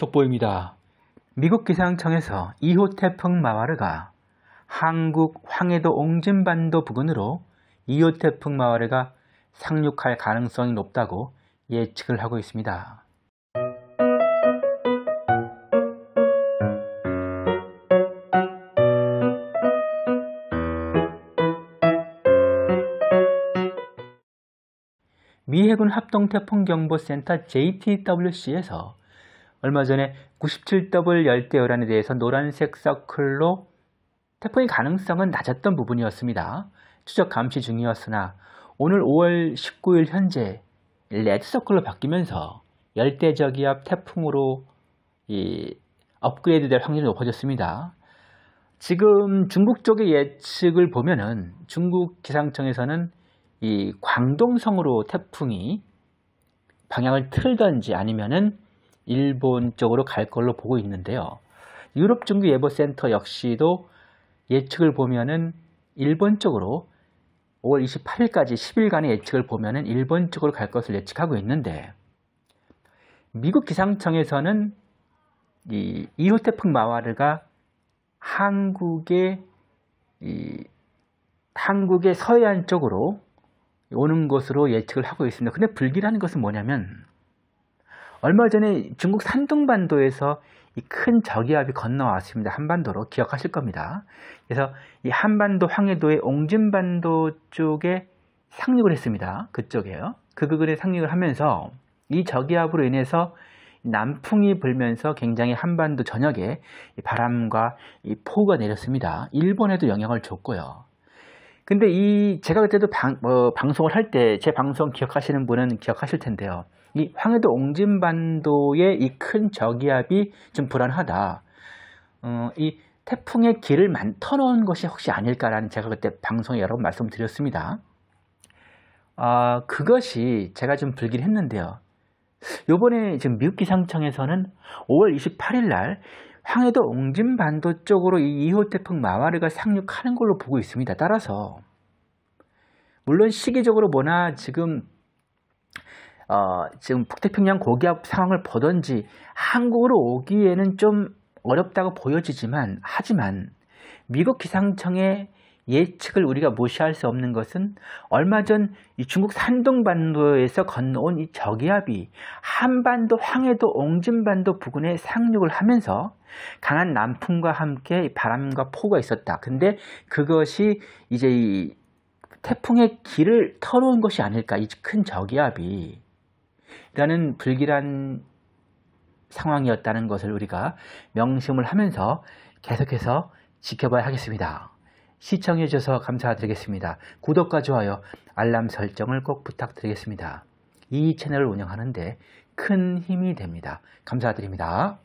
속보입니다. 미국 기상청에서 2호 태풍 마와르가 한국 황해도 옹진반도 부근으로 2호 태풍 마와르가 상륙할 가능성이 높다고 예측을 하고 있습니다. 미 해군 합동태풍경보센터 JTWC에서 얼마 전에 97W 열대어란에 대해서 노란색 서클로 태풍의 가능성은 낮았던 부분이었습니다. 추적 감시 중이었으나 오늘 5월 19일 현재 레드서클로 바뀌면서 열대저기압 태풍으로 업그레이드 될 확률이 높아졌습니다. 지금 중국 쪽의 예측을 보면은 중국 기상청에서는 이 광동성으로 태풍이 방향을 틀던지 아니면은 일본 쪽으로 갈 걸로 보고 있는데요. 유럽 중기 예보센터 역시도 예측을 보면은 일본 쪽으로 5월 28일까지 10일간의 예측을 보면은 일본 쪽으로 갈 것을 예측하고 있는데 미국 기상청에서는 이 2호 태풍 마와르가 한국의 이 한국의 서해안 쪽으로 오는 것으로 예측을 하고 있습니다. 근데 불길한 것은 뭐냐면 얼마 전에 중국 산둥반도에서 이큰 저기압이 건너왔습니다. 한반도로 기억하실 겁니다. 그래서 이 한반도 황해도의 옹진반도 쪽에 상륙을 했습니다. 그쪽에요. 그 부근에 상륙을 하면서 이 저기압으로 인해서 남풍이 불면서 굉장히 한반도 전역에 바람과 이 폭우가 내렸습니다. 일본에도 영향을 줬고요. 근데 이 제가 그때도 방, 어, 방송을 할 때 제 방송 기억하시는 분은 기억하실 텐데요. 이 황해도 옹진반도의 이 큰 저기압이 좀 불안하다. 어, 이 태풍의 길을 만, 터놓은 것이 혹시 아닐까라는 제가 그때 방송에 여러 번 말씀드렸습니다. 아, 그것이 제가 좀 불길 했는데요. 요번에 지금 미국 기상청에서는 5월 28일 날 황해도 옹진반도 쪽으로 이 2호 태풍 마와르가 상륙하는 걸로 보고 있습니다. 따라서 물론 시기적으로 뭐나 지금 어, 지금 북태평양 고기압 상황을 보던지 한국으로 오기에는 좀 어렵다고 보여지지만 하지만 미국 기상청의 예측을 우리가 무시할 수 없는 것은 얼마 전 이 중국 산동반도에서 건너온 이 저기압이 한반도 황해도 옹진반도 부근에 상륙을 하면서 강한 남풍과 함께 바람과 폭우가 있었다. 근데 그것이 이제 이 태풍의 길을 털어온 것이 아닐까 이 큰 저기압이 라는 불길한 상황이었다는 것을 우리가 명심을 하면서 계속해서 지켜봐야 하겠습니다. 시청해 주셔서 감사드리겠습니다. 구독과 좋아요, 알람 설정을 꼭 부탁드리겠습니다. 이 채널을 운영하는데 큰 힘이 됩니다. 감사드립니다.